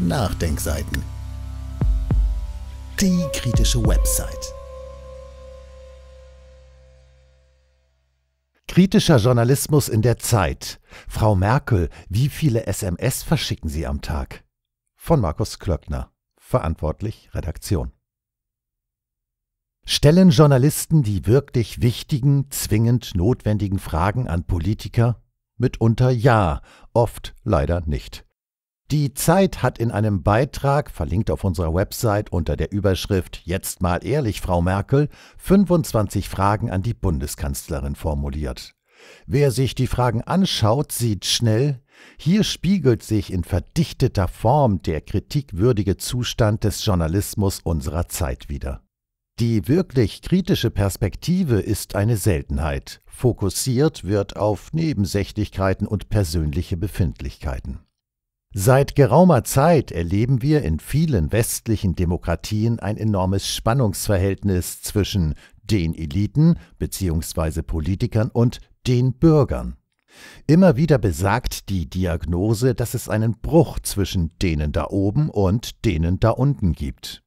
Nachdenkseiten. Die kritische Website. Kritischer Journalismus in der Zeit. Frau Merkel, wie viele SMS verschicken Sie am Tag? Von Markus Klöckner. Verantwortlich Redaktion. Stellen Journalisten die wirklich wichtigen, zwingend notwendigen Fragen an Politiker? Mitunter ja, oft leider nicht. Die Zeit hat in einem Beitrag, verlinkt auf unserer Website unter der Überschrift Jetzt mal ehrlich, Frau Merkel, 25 Fragen an die Bundeskanzlerin formuliert. Wer sich die Fragen anschaut, sieht schnell, hier spiegelt sich in verdichteter Form der kritikwürdige Zustand des Journalismus unserer Zeit wieder. Die wirklich kritische Perspektive ist eine Seltenheit. Fokussiert wird auf Nebensächlichkeiten und persönliche Befindlichkeiten. Seit geraumer Zeit erleben wir in vielen westlichen Demokratien ein enormes Spannungsverhältnis zwischen den Eliten bzw. Politikern und den Bürgern. Immer wieder besagt die Diagnose, dass es einen Bruch zwischen denen da oben und denen da unten gibt.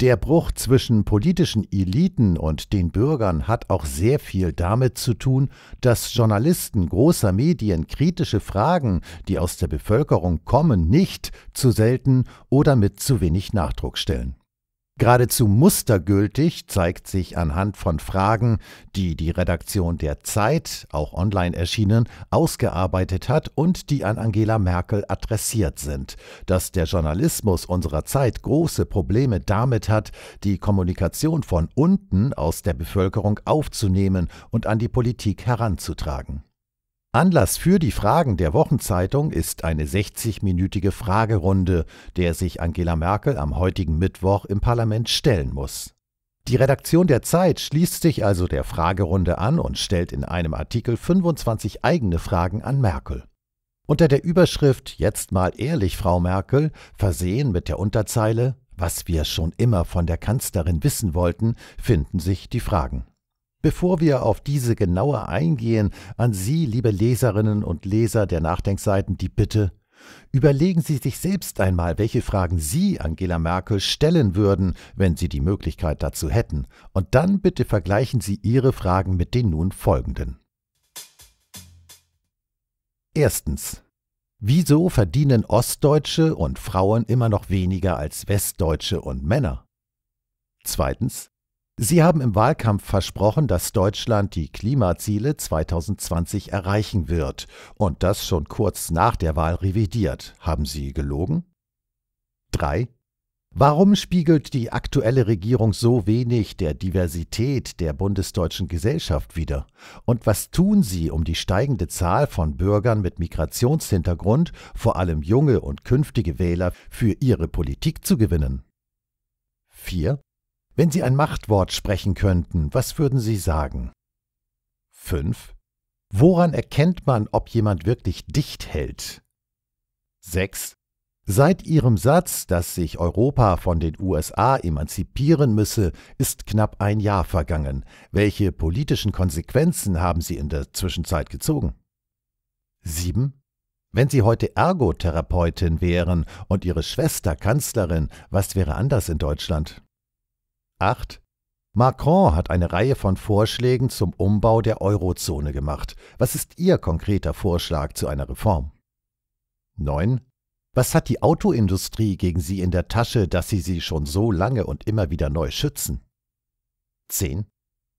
Der Bruch zwischen politischen Eliten und den Bürgern hat auch sehr viel damit zu tun, dass Journalisten großer Medien kritische Fragen, die aus der Bevölkerung kommen, nicht zu selten oder mit zu wenig Nachdruck stellen. Geradezu mustergültig zeigt sich anhand von Fragen, die die Redaktion der Zeit, auch online erschienen, ausgearbeitet hat und die an Angela Merkel adressiert sind, dass der Journalismus unserer Zeit große Probleme damit hat, die Kommunikation von unten aus der Bevölkerung aufzunehmen und an die Politik heranzutragen. Anlass für die Fragen der Wochenzeitung ist eine 60-minütige Fragerunde, der sich Angela Merkel am heutigen Mittwoch im Parlament stellen muss. Die Redaktion der Zeit schließt sich also der Fragerunde an und stellt in einem Artikel 25 eigene Fragen an Merkel. Unter der Überschrift Jetzt mal ehrlich, Frau Merkel, versehen mit der Unterzeile Was wir schon immer von der Kanzlerin wissen wollten, finden sich die Fragen. Bevor wir auf diese genauer eingehen, an Sie, liebe Leserinnen und Leser der Nachdenkseiten, die Bitte, überlegen Sie sich selbst einmal, welche Fragen Sie Angela Merkel stellen würden, wenn Sie die Möglichkeit dazu hätten, und dann bitte vergleichen Sie Ihre Fragen mit den nun folgenden. Erstens. Wieso verdienen Ostdeutsche und Frauen immer noch weniger als Westdeutsche und Männer? Zweitens. Sie haben im Wahlkampf versprochen, dass Deutschland die Klimaziele 2020 erreichen wird und das schon kurz nach der Wahl revidiert. Haben Sie gelogen? 3. Warum spiegelt die aktuelle Regierung so wenig der Diversität der bundesdeutschen Gesellschaft wider? Und was tun Sie, um die steigende Zahl von Bürgern mit Migrationshintergrund, vor allem junge und künftige Wähler, für Ihre Politik zu gewinnen? 4. Wenn Sie ein Machtwort sprechen könnten, was würden Sie sagen? 5. Woran erkennt man, ob jemand wirklich dicht hält? 6. Seit ihrem Satz, dass sich Europa von den USA emanzipieren müsse, ist knapp ein Jahr vergangen. Welche politischen Konsequenzen haben Sie in der Zwischenzeit gezogen? 7. Wenn Sie heute Ergotherapeutin wären und Ihre Schwester Kanzlerin, was wäre anders in Deutschland? 8. Macron hat eine Reihe von Vorschlägen zum Umbau der Eurozone gemacht. Was ist Ihr konkreter Vorschlag zu einer Reform? 9. Was hat die Autoindustrie gegen Sie in der Tasche, dass Sie sie schon so lange und immer wieder neu schützen? 10.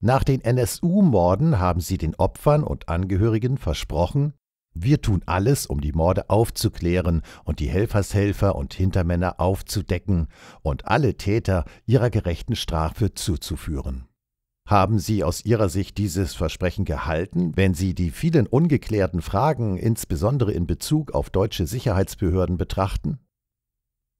Nach den NSU-Morden haben Sie den Opfern und Angehörigen versprochen, wir tun alles, um die Morde aufzuklären und die Helfershelfer und Hintermänner aufzudecken und alle Täter ihrer gerechten Strafe zuzuführen. Haben Sie aus Ihrer Sicht dieses Versprechen gehalten, wenn Sie die vielen ungeklärten Fragen insbesondere in Bezug auf deutsche Sicherheitsbehörden betrachten?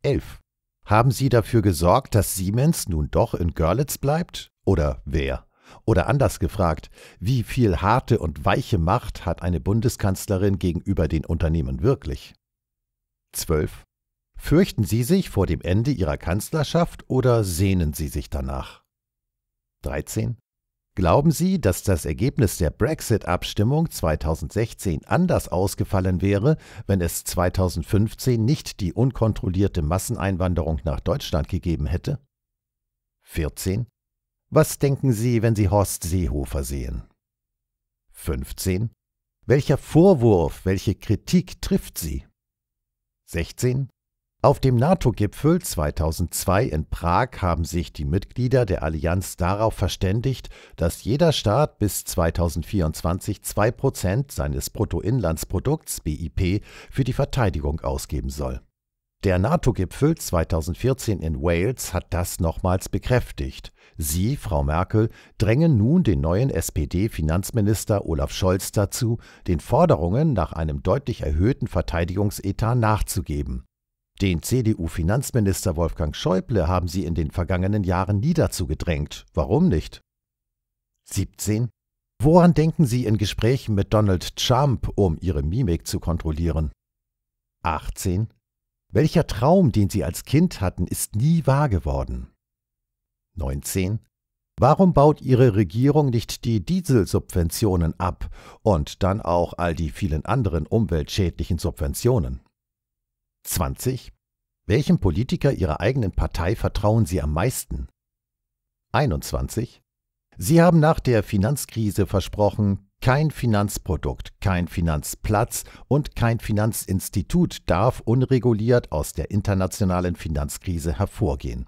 11. Haben Sie dafür gesorgt, dass Siemens nun doch in Görlitz bleibt? Oder wer? Oder anders gefragt, wie viel harte und weiche Macht hat eine Bundeskanzlerin gegenüber den Unternehmen wirklich? 12. Fürchten Sie sich vor dem Ende Ihrer Kanzlerschaft oder sehnen Sie sich danach? 13. Glauben Sie, dass das Ergebnis der Brexit-Abstimmung 2016 anders ausgefallen wäre, wenn es 2015 nicht die unkontrollierte Masseneinwanderung nach Deutschland gegeben hätte? 14. Was denken Sie, wenn Sie Horst Seehofer sehen? 15. Welcher Vorwurf, welche Kritik trifft Sie? 16. Auf dem NATO-Gipfel 2002 in Prag haben sich die Mitglieder der Allianz darauf verständigt, dass jeder Staat bis 2024 2% seines Bruttoinlandsprodukts BIP für die Verteidigung ausgeben soll. Der NATO-Gipfel 2014 in Wales hat das nochmals bekräftigt. Sie, Frau Merkel, drängen nun den neuen SPD-Finanzminister Olaf Scholz dazu, den Forderungen nach einem deutlich erhöhten Verteidigungsetat nachzugeben. Den CDU-Finanzminister Wolfgang Schäuble haben sie in den vergangenen Jahren nie dazu gedrängt. Warum nicht? 17. Woran denken Sie in Gesprächen mit Donald Trump, um Ihre Mimik zu kontrollieren? 18. Welcher Traum, den sie als Kind hatten, ist nie wahr geworden? 19. Warum baut ihre Regierung nicht die Dieselsubventionen ab und dann auch all die vielen anderen umweltschädlichen Subventionen? 20. Welchem Politiker ihrer eigenen Partei vertrauen sie am meisten? 21. Sie haben nach der Finanzkrise versprochen, kein Finanzprodukt, kein Finanzplatz und kein Finanzinstitut darf unreguliert aus der internationalen Finanzkrise hervorgehen.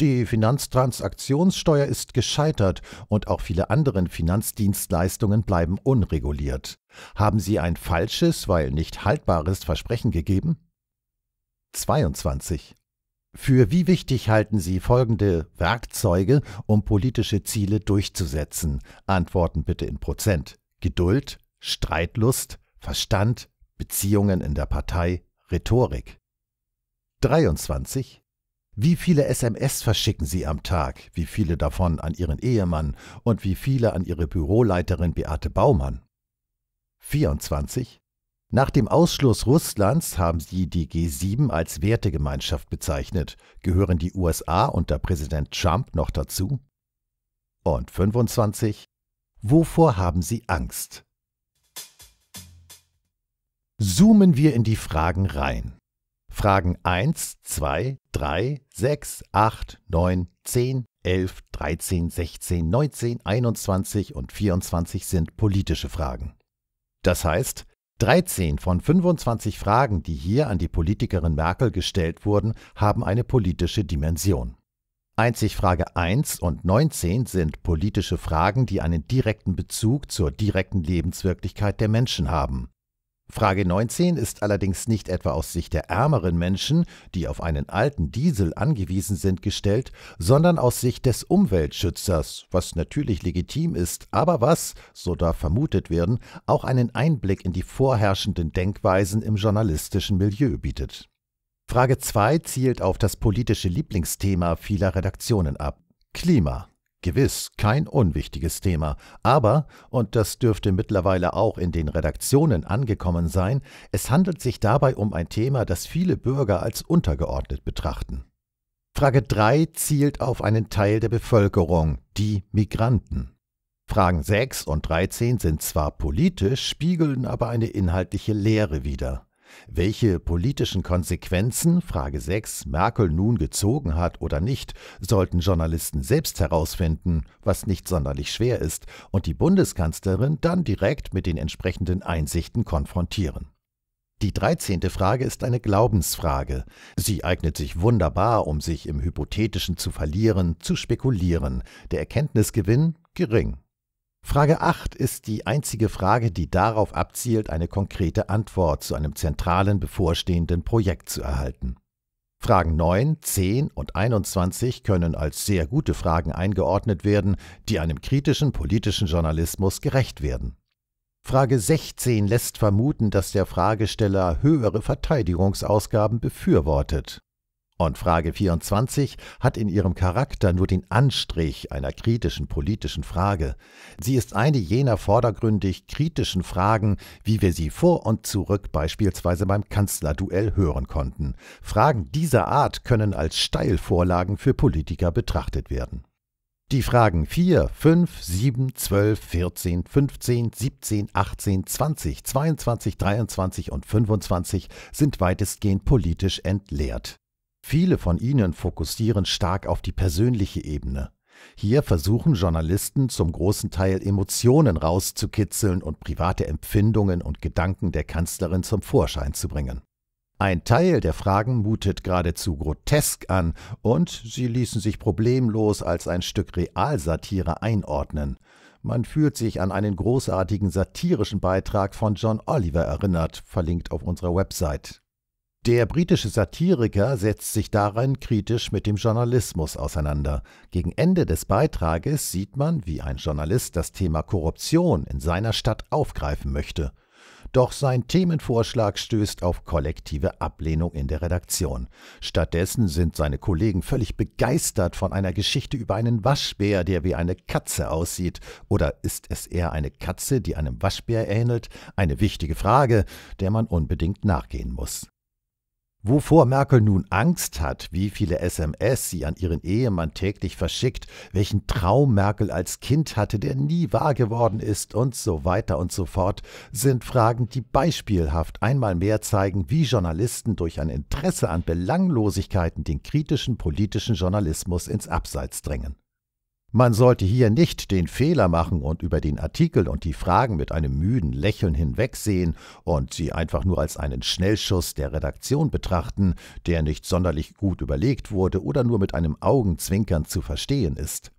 Die Finanztransaktionssteuer ist gescheitert und auch viele anderen Finanzdienstleistungen bleiben unreguliert. Haben Sie ein falsches, weil nicht haltbares Versprechen gegeben? 22. Für wie wichtig halten Sie folgende Werkzeuge, um politische Ziele durchzusetzen? Antworten bitte in Prozent. Geduld, Streitlust, Verstand, Beziehungen in der Partei, Rhetorik. 23. Wie viele SMS verschicken Sie am Tag? Wie viele davon an Ihren Ehemann und wie viele an Ihre Büroleiterin Beate Baumann? 24. Nach dem Ausschluss Russlands haben sie die G7 als Wertegemeinschaft bezeichnet. Gehören die USA unter Präsident Trump noch dazu? Und 25. Wovor haben sie Angst? Zoomen wir in die Fragen rein. Fragen 1, 2, 3, 6, 8, 9, 10, 11, 13, 16, 19, 21 und 24 sind politische Fragen. Das heißt, 13 von 25 Fragen, die hier an die Politikerin Merkel gestellt wurden, haben eine politische Dimension. Einzig Frage 1 und 19 sind politische Fragen, die einen direkten Bezug zur direkten Lebenswirklichkeit der Menschen haben. Frage 19 ist allerdings nicht etwa aus Sicht der ärmeren Menschen, die auf einen alten Diesel angewiesen sind, gestellt, sondern aus Sicht des Umweltschützers, was natürlich legitim ist, aber was, so darf vermutet werden, auch einen Einblick in die vorherrschenden Denkweisen im journalistischen Milieu bietet. Frage 2 zielt auf das politische Lieblingsthema vieler Redaktionen ab Klima. Gewiss, kein unwichtiges Thema, aber, und das dürfte mittlerweile auch in den Redaktionen angekommen sein, es handelt sich dabei um ein Thema, das viele Bürger als untergeordnet betrachten. Frage 3 zielt auf einen Teil der Bevölkerung, die Migranten. Fragen 6 und 13 sind zwar politisch, spiegeln aber eine inhaltliche Lehre wider. Welche politischen Konsequenzen, Frage 6, Merkel nun gezogen hat oder nicht, sollten Journalisten selbst herausfinden, was nicht sonderlich schwer ist, und die Bundeskanzlerin dann direkt mit den entsprechenden Einsichten konfrontieren. Die dreizehnte Frage ist eine Glaubensfrage. Sie eignet sich wunderbar, um sich im Hypothetischen zu verlieren, zu spekulieren. Der Erkenntnisgewinn gering. Frage 8 ist die einzige Frage, die darauf abzielt, eine konkrete Antwort zu einem zentralen bevorstehenden Projekt zu erhalten. Fragen 9, 10 und 21 können als sehr gute Fragen eingeordnet werden, die einem kritischen politischen Journalismus gerecht werden. Frage 16 lässt vermuten, dass der Fragesteller höhere Verteidigungsausgaben befürwortet. Und Frage 24 hat in ihrem Charakter nur den Anstrich einer kritischen politischen Frage. Sie ist eine jener vordergründig kritischen Fragen, wie wir sie vor und zurück beispielsweise beim Kanzlerduell hören konnten. Fragen dieser Art können als Steilvorlagen für Politiker betrachtet werden. Die Fragen 4, 5, 7, 12, 14, 15, 17, 18, 20, 22, 23 und 25 sind weitestgehend politisch entleert. Viele von ihnen fokussieren stark auf die persönliche Ebene. Hier versuchen Journalisten zum großen Teil Emotionen rauszukitzeln und private Empfindungen und Gedanken der Kanzlerin zum Vorschein zu bringen. Ein Teil der Fragen mutet geradezu grotesk an und sie ließen sich problemlos als ein Stück Realsatire einordnen. Man fühlt sich an einen großartigen satirischen Beitrag von John Oliver erinnert, verlinkt auf unserer Website. Der britische Satiriker setzt sich darin kritisch mit dem Journalismus auseinander. Gegen Ende des Beitrages sieht man, wie ein Journalist das Thema Korruption in seiner Stadt aufgreifen möchte. Doch sein Themenvorschlag stößt auf kollektive Ablehnung in der Redaktion. Stattdessen sind seine Kollegen völlig begeistert von einer Geschichte über einen Waschbär, der wie eine Katze aussieht. Oder ist es eher eine Katze, die einem Waschbär ähnelt? Eine wichtige Frage, der man unbedingt nachgehen muss. Wovor Merkel nun Angst hat, wie viele SMS sie an ihren Ehemann täglich verschickt, welchen Traum Merkel als Kind hatte, der nie wahr geworden ist und so weiter und so fort, sind Fragen, die beispielhaft einmal mehr zeigen, wie Journalisten durch ein Interesse an Belanglosigkeiten den kritischen politischen Journalismus ins Abseits drängen. Man sollte hier nicht den Fehler machen und über den Artikel und die Fragen mit einem müden Lächeln hinwegsehen und sie einfach nur als einen Schnellschuss der Redaktion betrachten, der nicht sonderlich gut überlegt wurde oder nur mit einem Augenzwinkern zu verstehen ist.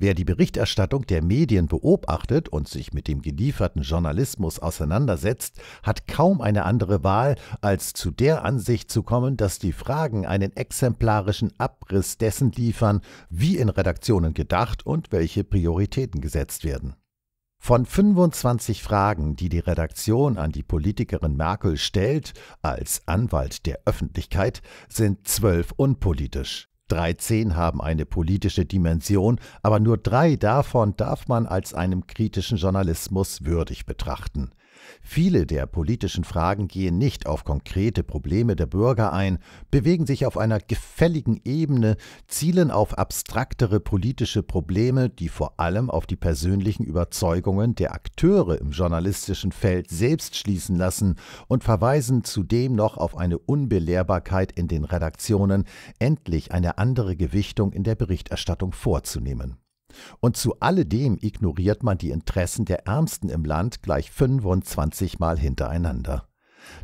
Wer die Berichterstattung der Medien beobachtet und sich mit dem gelieferten Journalismus auseinandersetzt, hat kaum eine andere Wahl, als zu der Ansicht zu kommen, dass die Fragen einen exemplarischen Abriss dessen liefern, wie in Redaktionen gedacht und welche Prioritäten gesetzt werden. Von 25 Fragen, die die Redaktion an die Politikerin Merkel stellt, als Anwalt der Öffentlichkeit, sind zwölf unpolitisch. 13 haben eine politische Dimension, aber nur drei davon darf man als einem kritischen Journalismus würdig betrachten. Viele der politischen Fragen gehen nicht auf konkrete Probleme der Bürger ein, bewegen sich auf einer gefälligen Ebene, zielen auf abstraktere politische Probleme, die vor allem auf die persönlichen Überzeugungen der Akteure im journalistischen Feld selbst schließen lassen und verweisen zudem noch auf eine Unbelehrbarkeit in den Redaktionen, endlich eine andere Gewichtung in der Berichterstattung vorzunehmen. Und zu alledem ignoriert man die Interessen der Ärmsten im Land gleich 25 Mal hintereinander.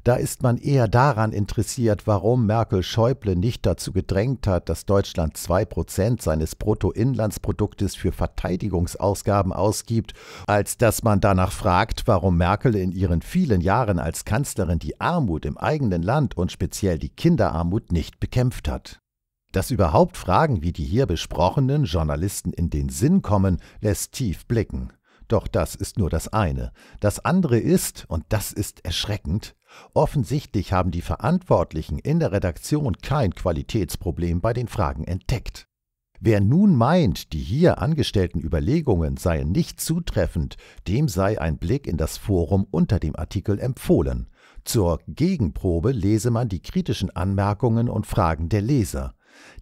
Da ist man eher daran interessiert, warum Merkel Schäuble nicht dazu gedrängt hat, dass Deutschland 2% seines Bruttoinlandsproduktes für Verteidigungsausgaben ausgibt, als dass man danach fragt, warum Merkel in ihren vielen Jahren als Kanzlerin die Armut im eigenen Land und speziell die Kinderarmut nicht bekämpft hat. Dass überhaupt Fragen wie die hier besprochenen Journalisten in den Sinn kommen, lässt tief blicken. Doch das ist nur das eine. Das andere ist, und das ist erschreckend, offensichtlich haben die Verantwortlichen in der Redaktion kein Qualitätsproblem bei den Fragen entdeckt. Wer nun meint, die hier angestellten Überlegungen seien nicht zutreffend, dem sei ein Blick in das Forum unter dem Artikel empfohlen. Zur Gegenprobe lese man die kritischen Anmerkungen und Fragen der Leser.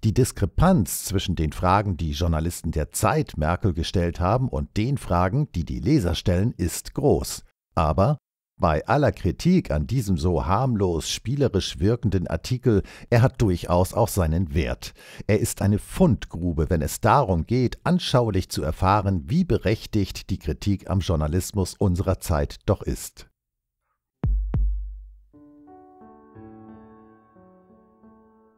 Die Diskrepanz zwischen den Fragen, die Journalisten der Zeit Merkel gestellt haben, und den Fragen, die die Leser stellen, ist groß. Aber bei aller Kritik an diesem so harmlos spielerisch wirkenden Artikel, er hat durchaus auch seinen Wert. Er ist eine Fundgrube, wenn es darum geht, anschaulich zu erfahren, wie berechtigt die Kritik am Journalismus unserer Zeit doch ist.